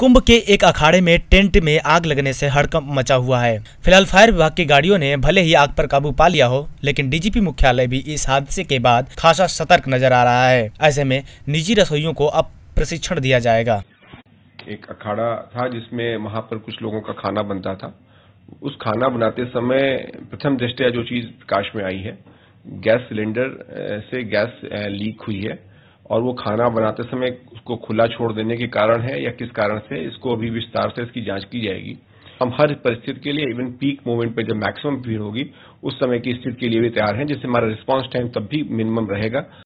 कुंभ के एक अखाड़े में टेंट में आग लगने से हड़कंप मचा हुआ है फिलहाल फायर विभाग की गाड़ियों ने भले ही आग पर काबू पा लिया हो लेकिन डीजीपी मुख्यालय भी इस हादसे के बाद खासा सतर्क नजर आ रहा है ऐसे में निजी रसोइयों को अब प्रशिक्षण दिया जाएगा एक अखाड़ा था जिसमें वहाँ पर कुछ लोगों का खाना बनता था उस खाना बनाते समय प्रथम दृष्टया जो चीज प्रकाश में आई है गैस सिलेंडर से गैस लीक हुई है और वो खाना बनाते समय को खुला छोड़ देने के कारण है या किस कारण से इसको अभी विस्तार से इसकी जांच की जाएगी हम हर परिस्थिति के लिए इवन पीक मोमेंट पे जब मैक्सिमम भीड़ होगी उस समय की स्थिति के लिए भी तैयार हैं जिससे हमारा रिस्पांस टाइम तब भी मिनिमम रहेगा